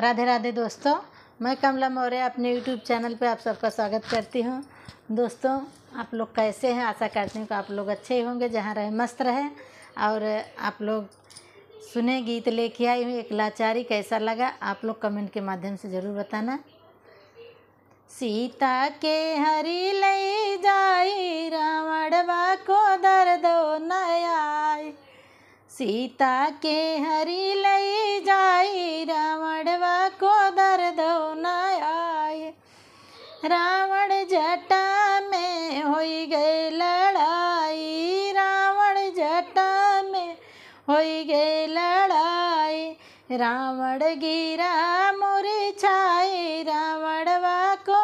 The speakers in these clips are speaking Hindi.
राधे राधे दोस्तों मैं कमला मौर्य अपने यूट्यूब चैनल पे आप सबका स्वागत करती हूँ दोस्तों आप लोग कैसे हैं आशा करती हूँ कि आप लोग अच्छे ही होंगे जहाँ रहे मस्त रहे और आप लोग सुने गीत लेके आई हूँ एक लाचारी कैसा लगा आप लोग कमेंट के माध्यम से ज़रूर बताना सीता के हरी ले जाई रावणवा को दर दो नया सीता के हरी ले जाई रावण रावण जटा में हो गई लड़ाई रावण जटा में हो गई लड़ाई रावण गिरा छाई रावण को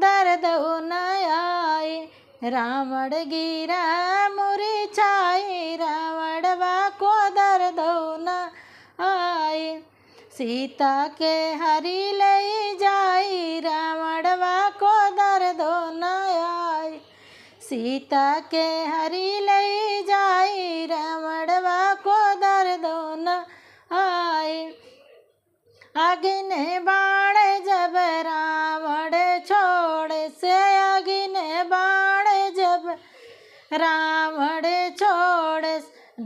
दर्द न आए रावण गिरा छाई रावण को दर्द न सीता के हरी ले जाई रावणवा को दर्द नयाई सीता के हरी ले जाई रावणवा को दर्द न आए अग्नि बाण जब रावण छोड़ से अग्नि बाण जब रावण छोड़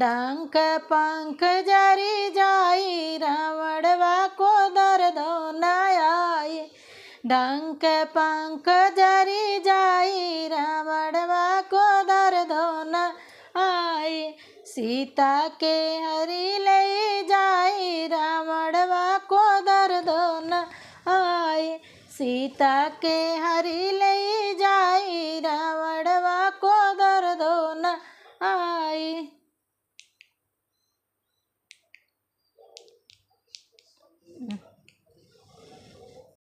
डंक पंख जरी जा डंक पंक जरी जाई रावणवा को दर धोना आई सीता के हरी ले जाई रावणवा को दर धोना आई सीता के हरी ले जाई रावणवा को दर धोना आई Mm-hmm.